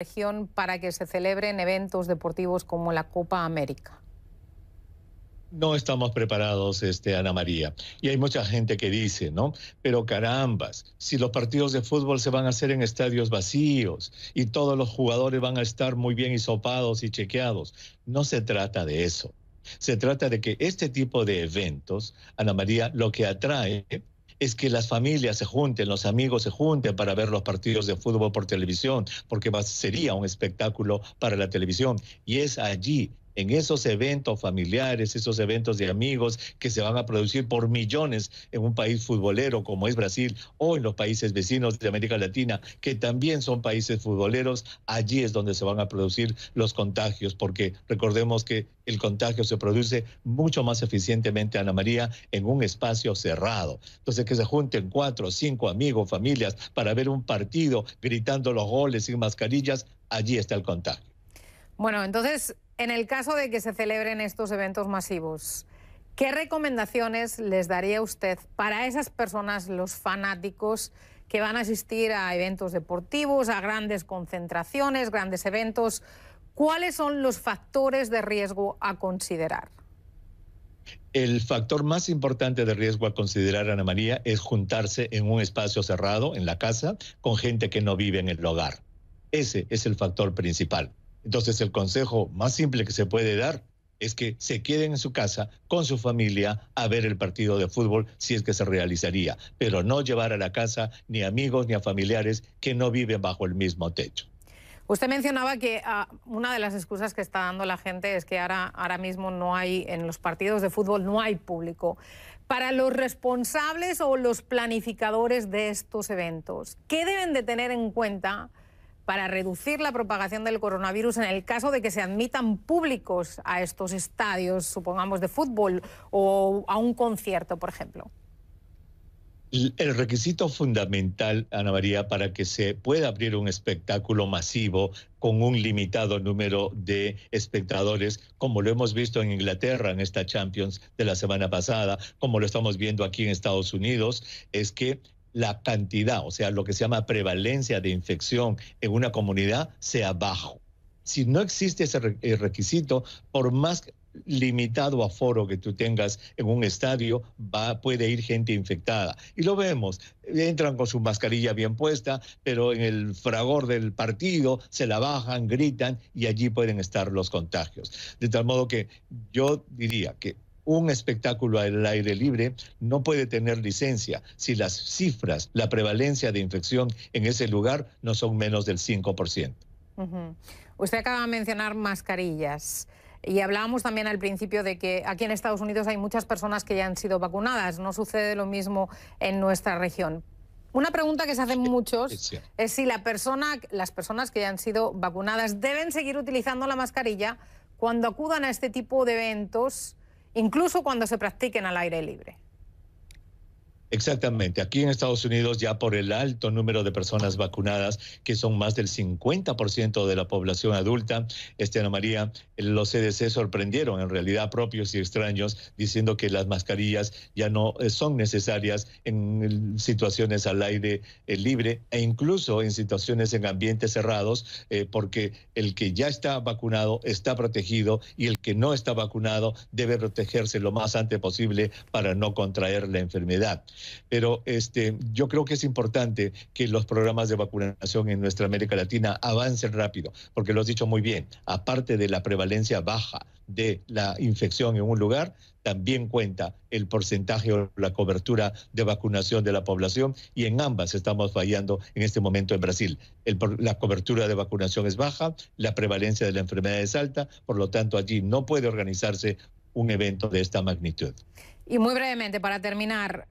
región para que se celebren eventos deportivos como la Copa América? No estamos preparados, este, Ana María. Y hay mucha gente que dice, ¿no? Pero carambas, si los partidos de fútbol se van a hacer en estadios vacíos y todos los jugadores van a estar muy bien hisopados y chequeados, no se trata de eso. Se trata de que este tipo de eventos, Ana María, lo que atrae es que las familias se junten, los amigos se junten para ver los partidos de fútbol por televisión, porque sería un espectáculo para la televisión. Y es allí en esos eventos familiares, esos eventos de amigos que se van a producir por millones en un país futbolero como es Brasil o en los países vecinos de América Latina, que también son países futboleros, allí es donde se van a producir los contagios, porque recordemos que el contagio se produce mucho más eficientemente, Ana María, en un espacio cerrado. Entonces, que se junten cuatro, o cinco amigos, familias, para ver un partido gritando los goles sin mascarillas, allí está el contagio. Bueno, entonces en el caso de que se celebren estos eventos masivos, ¿qué recomendaciones les daría usted para esas personas, los fanáticos, que van a asistir a eventos deportivos, a grandes concentraciones, grandes eventos? ¿Cuáles son los factores de riesgo a considerar? El factor más importante de riesgo a considerar, Ana María, es juntarse en un espacio cerrado, en la casa, con gente que no vive en el hogar. Ese es el factor principal. Entonces el consejo más simple que se puede dar es que se queden en su casa con su familia a ver el partido de fútbol si es que se realizaría, pero no llevar a la casa ni amigos ni a familiares que no viven bajo el mismo techo. Usted mencionaba que ah, una de las excusas que está dando la gente es que ahora, ahora mismo no hay, en los partidos de fútbol no hay público. Para los responsables o los planificadores de estos eventos, ¿qué deben de tener en cuenta? para reducir la propagación del coronavirus en el caso de que se admitan públicos a estos estadios, supongamos de fútbol o a un concierto, por ejemplo? El requisito fundamental, Ana María, para que se pueda abrir un espectáculo masivo con un limitado número de espectadores, como lo hemos visto en Inglaterra en esta Champions de la semana pasada, como lo estamos viendo aquí en Estados Unidos, es que la cantidad, o sea, lo que se llama prevalencia de infección en una comunidad sea bajo. Si no existe ese eh, requisito, por más limitado aforo que tú tengas en un estadio, va, puede ir gente infectada. Y lo vemos, entran con su mascarilla bien puesta, pero en el fragor del partido se la bajan, gritan y allí pueden estar los contagios. De tal modo que yo diría que un espectáculo al aire libre no puede tener licencia si las cifras, la prevalencia de infección en ese lugar no son menos del 5%. Usted acaba de mencionar mascarillas. Y hablábamos también al principio de que aquí en Estados Unidos hay muchas personas que ya han sido vacunadas. No sucede lo mismo en nuestra región. Una pregunta que se hacen muchos es si las personas que ya han sido vacunadas deben seguir utilizando la mascarilla cuando acudan a este tipo de eventos incluso cuando se practiquen al aire libre. Exactamente. Aquí en Estados Unidos, ya por el alto número de personas vacunadas, que son más del 50% de la población adulta, este Ana María, los CDC sorprendieron en realidad propios y extraños diciendo que las mascarillas ya no eh, son necesarias en situaciones al aire eh, libre e incluso en situaciones en ambientes cerrados, eh, porque el que ya está vacunado está protegido y el que no está vacunado debe protegerse lo más antes posible para no contraer la enfermedad. Pero este, yo creo que es importante que los programas de vacunación en nuestra América Latina avancen rápido, porque lo has dicho muy bien, aparte de la prevalencia baja de la infección en un lugar, también cuenta el porcentaje o la cobertura de vacunación de la población y en ambas estamos fallando en este momento en Brasil. la cobertura de vacunación es baja, la prevalencia de la enfermedad es alta, por lo tanto allí no puede organizarse un evento de esta magnitud. Y muy brevemente, para terminar,